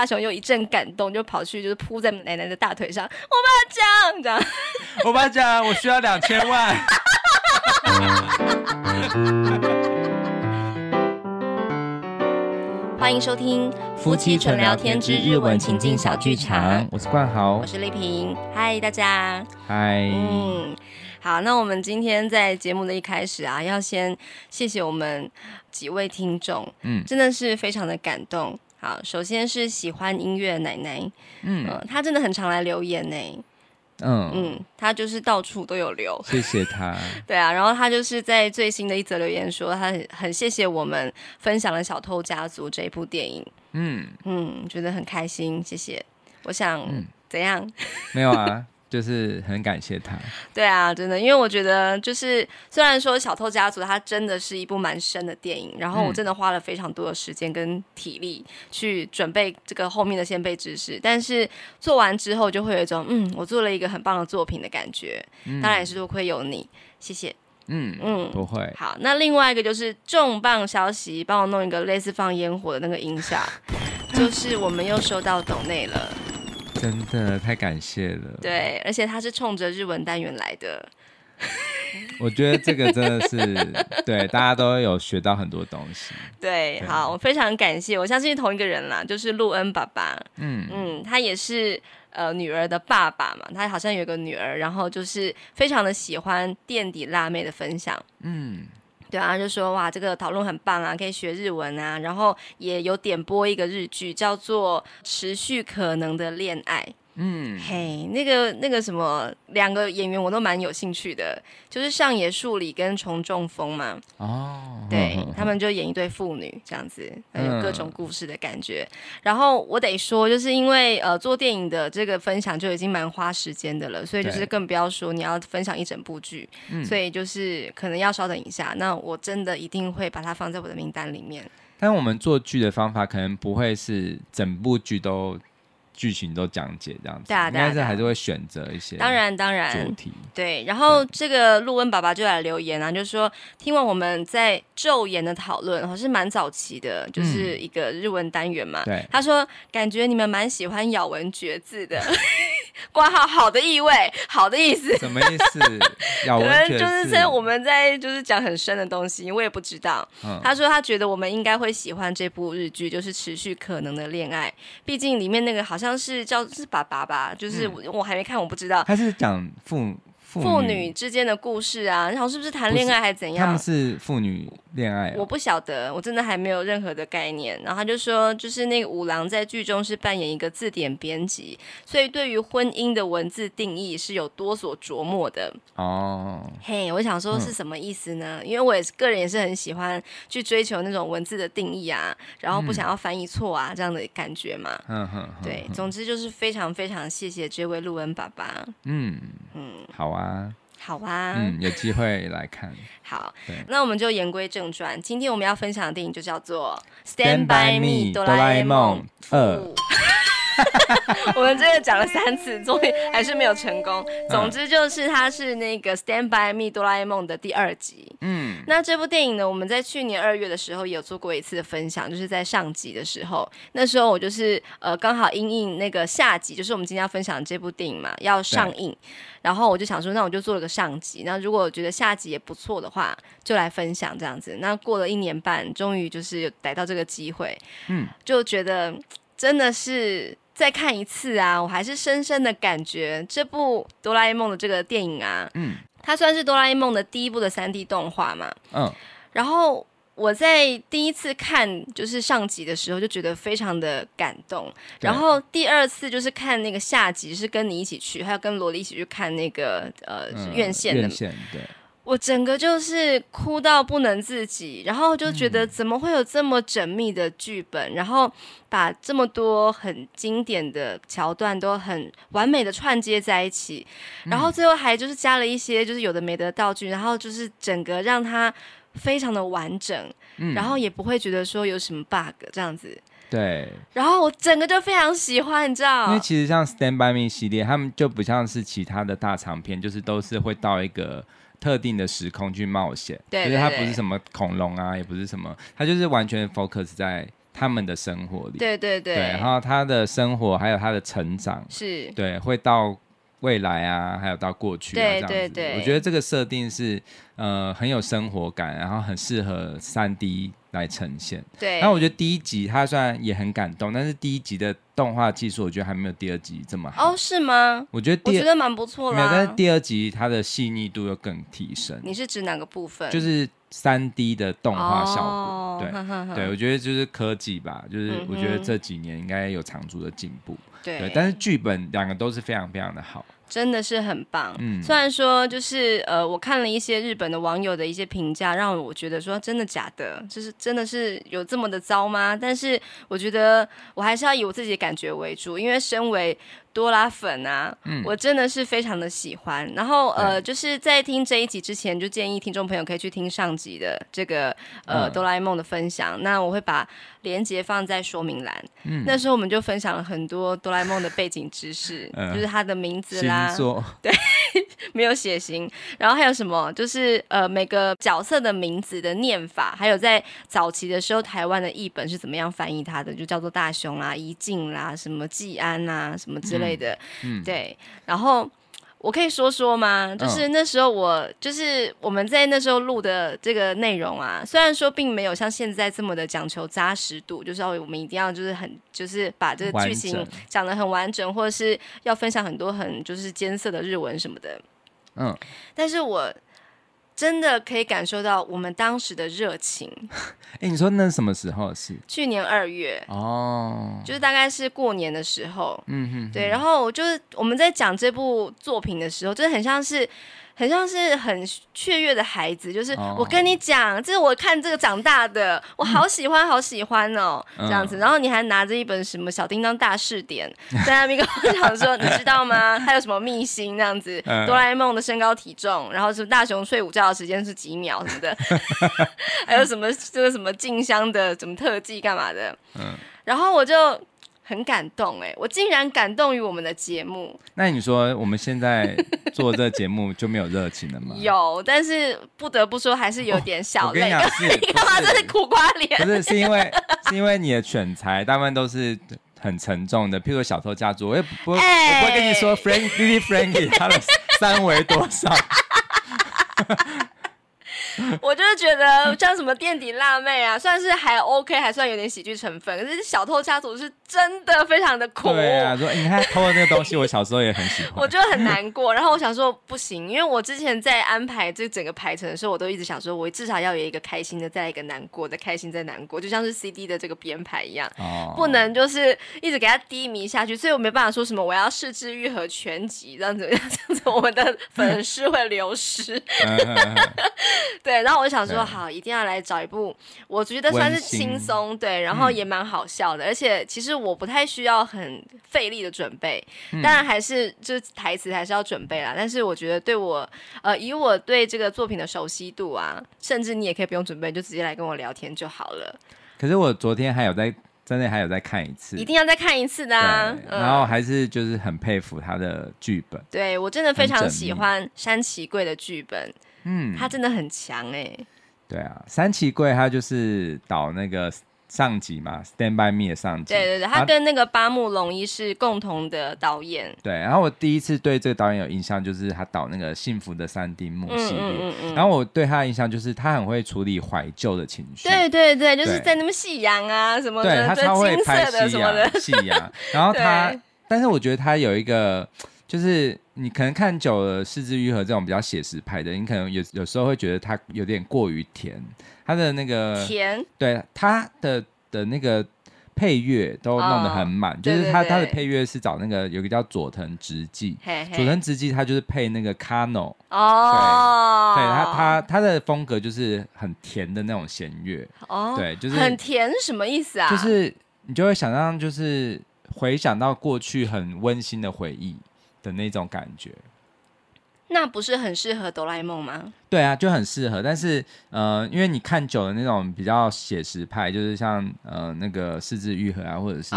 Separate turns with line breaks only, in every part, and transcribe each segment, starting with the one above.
大雄又一阵感动，就跑去就是扑在奶奶的大腿上。我爸讲样，
我爸讲，我需要两千万。
欢迎收听《
夫妻纯聊天之日文情境小剧场》，我是冠豪，我是
丽萍。嗨，大家，
嗨，嗯，
好。那我们今天在节目的一开始啊，要先谢谢我们几位听众，嗯，真的是非常的感动。好，首先是喜欢音乐奶奶，嗯，她真的很常来留言呢，嗯嗯，她就是到处都有留，
谢谢她，
对啊，然后她就是在最新的一则留言说，她很很谢谢我们分享了《小偷家族》这一部电影，嗯嗯，觉得很开心，谢谢，我想怎样？
没有啊。就是很感谢他，
对啊，真的，因为我觉得就是虽然说《小偷家族》它真的是一部蛮深的电影，然后我真的花了非常多的时间跟体力去准备这个后面的先辈知识，但是做完之后就会有一种嗯，我做了一个很棒的作品的感觉。当然也是多亏有你，谢谢。
嗯嗯，不会。好，
那另外一个就是重磅消息，帮我弄一个类似放烟火的那个音效，就是我们又收到抖内了。
真的太感谢了。
对，而且他是冲着日文单元来的。
我觉得这个真的是 对大家都有学到很多东西。
对，好，我非常感谢。我相信同一个人啦，就是陆恩爸爸。嗯嗯，他也是呃女儿的爸爸嘛，他好像有个女儿，然后就是非常的喜欢垫底辣妹的分享。嗯。对啊，就说哇，这个讨论很棒啊，可以学日文啊，然后也有点播一个日剧叫做《持续可能的恋爱》。嗯，嘿，那个那个什么，两个演员我都蛮有兴趣的，就是上野树里跟丛中风嘛。
哦，对，他们
就演一对父女这样子，有各种故事的感觉。然后我得说，就是因为呃做电影的这个分享就已经蛮花时间的了，所以就是更不要说你要分享一整部剧，所以就是可能要稍等一下。那我真的一定会把它放在我的名单里面。
但我们做剧的方法可能不会是整部剧都。剧情都讲解这样子，应该是还是会选择一些当
然当然主题对。然后这个陆温爸爸就来留言啊，就是说听完我们在昼颜的讨论，还是蛮早期的，就是一个日文单元嘛。对，他说感觉你们蛮喜欢咬文嚼字的。挂号好的意味，好的意思，什
么意思？可能就是在我
们在就是讲很深的东西，我也不知道。他说他觉得我们应该会喜欢这部日剧，就是持续可能的恋爱。毕竟里面那个好像是叫是爸爸吧，就是我我还没看，我不知道。他
是讲父。妇女
之间的故事啊，然后是不是谈恋爱还是怎样？他们
是妇女恋爱。我
不晓得，我真的还没有任何的概念。然后他就说，就是那个五郎在剧中是扮演一个字典编辑，所以对于婚姻的文字定义是有多所琢磨的。
哦，
嘿，我想说是什么意思呢？因为我也个人也是很喜欢去追求那种文字的定义啊，然后不想要翻译错啊这样的感觉嘛。
嗯哼，对，总
之就是非常非常谢谢这位陆恩爸爸。嗯嗯，
好啊。啊，
好啊，嗯，
有机会来看。好，那
我们就言归正传，今天我们要分享的电影就叫做《Stand by Me》哆啦 A
梦二。
我们真的讲了三次，终于还是没有成功。总之就是，它是那个《Stand By Me》哆啦 A 梦的第二集。嗯，那这部电影呢，我们在去年二月的时候也有做过一次的分享，就是在上集的时候。那时候我就是呃，刚好因应那个下集，就是我们今天要分享这部电影嘛，要上映。然后我就想说，那我就做了个上集。那如果觉得下集也不错的话，就来分享这样子。那过了一年半，终于就是逮到这个机会，嗯，就觉得。真的是再看一次啊！我还是深深的感觉这部哆啦 A 梦的这个电影啊，嗯，它算是哆啦 A 梦的第一部的三 D 动画嘛，嗯。然后我在第一次看就是上集的时候就觉得非常的感动，然后第二次就是看那个下集是跟你一起去，还有跟萝莉一起去看那个呃院线的。我整个就是哭到不能自己，然后就觉得怎么会有这么缜密的剧本，然后把这么多很经典的桥段都很完美的串接在一起，然后最后还就是加了一些就是有的没的道具，然后就是整个让它非常的完整，然后也不会觉得说有什么 bug 这样子。对，然后我整个就非常喜欢，你知道因为其
实像 Stand By Me 系列，他们就不像是其他的大长片，就是都是会到一个。特定的时空去冒险，就是它不是什么恐龙啊，也不是什么，它就是完全 focus 在他们的生活里。
对对对，然
后他的生活还有他的成长，是，对，会到。未来啊，还有到过去啊，这样子。我觉得这个设定是呃很有生活感，然后很适合三 D 来呈现。对。然我觉得第一集它虽然也很感动，但是第一集的动画技术我觉得还没有第二集这么好。
哦，是吗？我
觉得我觉得蛮
不错的。但第
二集它的细腻度又更提升。你是
指哪个部分？就是。
三 D 的动画效果，对对，我觉得就是科技吧，就是我觉得这几年应该有长足的进步，对，但是剧本两个都是非常非常的好。
真的是很棒，嗯，虽然说就是呃，我看了一些日本的网友的一些评价，让我觉得说真的假的，就是真的是有这么的糟吗？但是我觉得我还是要以我自己的感觉为主，因为身为多拉粉啊，嗯、我真的是非常的喜欢。然后呃，就是在听这一集之前，就建议听众朋友可以去听上集的这个呃哆啦 A 梦的分享，那我会把连接放在说明栏。那时候我们就分享了很多哆啦 A 梦的背景知识，就是它的名字啦。对，没有血型，然后还有什么？就是呃，每个角色的名字的念法，还有在早期的时候，台湾的译本是怎么样翻译他的？就叫做大雄啦、一静啦、什么季安啊、什么之类的。嗯，对，然后。我可以说说吗？就是那时候我就是我们在那时候录的这个内容啊，虽然说并没有像现在这么的讲求扎实度，就是要我们一定要就是很就是把这个剧情讲得很完整，或者是要分享很多很就是艰涩的日文什么的，嗯，但是我。真的可以感受到我们当时的热情。
哎，你说那是什么时候是？
去年二月
哦，就是
大概是过年的时候。
嗯哼，对。
然后就是我们在讲这部作品的时候，就是很像是。很像是很雀跃的孩子，就是我跟你讲，这是我看这个长大的，我好喜欢，好喜欢哦，这样子。然后你还拿着一本什么《小叮当大视点》，在那边跟我讲说，你知道吗？还有什么秘辛？这样子，哆啦 A 梦的身高体重，然后是大雄睡午觉的时间是几秒什么的，还有什么这个什么静香的什么特技干嘛的？嗯，然后我就。很感动哎，我竟然感动于我们的节目。
那你说我们现在做这节目就没有热情了吗？
有，但是不得不说还是有点小。累。跟你是干嘛这是苦瓜脸？不是，是
因为是因为你的选材大部分都是很沉重的，譬如《小偷家族》，我不不会跟你说 Frank l i Franky 他的三围多少。
我就是觉得像什么垫底辣妹啊，算是还 OK，还算有点喜剧成分。可是《小偷家族》是。真的非常的苦。对
呀，说你看偷了那个东西，我小时候也很喜欢。
我就很难过，然后我想说不行，因为我之前在安排这整个排程的时候，我都一直想说，我至少要有一个开心的，再来一个难过的，开心再难过，就像是 C D 的这个编排一样，不能就是一直给他低迷下去。所以我没办法说什么，我要试制愈合全集，这样子这样子，我们的粉丝会流失。对，然后我想说，好，一定要来找一部我觉得算是轻松对，然后也蛮好笑的，而且其实。我不太需要很费力的准备，当然还是就是台词还是要准备啦。但是我觉得对我，呃，以我对这个作品的熟悉度啊，甚至你也可以不用准备，就直接来跟我聊天就好了。
可是我昨天还有在真的还有在看一次，一定
要再看一次的。啊。然后
还是就是很佩服他的剧本，对我真的非常喜
欢山崎贵的剧本，嗯，他真的很强哎。
对啊，山崎贵他就是导那个。上集嘛，《Stand by Me》的上集，对对对，他跟那
个八木龙一是共同的导演。
对，然后我第一次对这个导演有印象，就是他导那个《幸福的三丁目》系列。然后我对他的印象就是他很会处理怀旧的情
绪。对对对，就是在那么夕阳啊什么的金色的夕阳。
然后他，但是我觉得他有一个。就是你可能看久了《四肢愈合》这种比较写实派的，你可能有有时候会觉得它有点过于甜，它的那个甜，对它的的那个配乐都弄得很满，就是它它的配乐是找那个有个叫佐藤直纪，佐藤直纪他就是配那个 k a n a
哦，对，他
他他的风格就是很甜的那种弦乐哦，对，就是很
甜什么意思啊？就是
你就会想让就是回想到过去很温馨的回忆。的那种感觉，
那不是很适合哆啦 A 梦吗？
对啊，就很适合。但是，呃，因为你看久了那种比较写实派，就是像呃那个四字愈合啊，或者是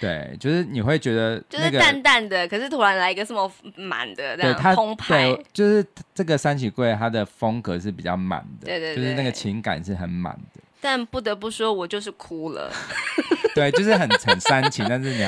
对，就是你会觉得就是淡
淡的，可是突然来一个什么满的，对它湃，
就是这个三喜贵，它的风格是比较满的，对对，就是那个情感是很满的。
但不得不说，我就是哭了。
对，就是很很煽情，但是你。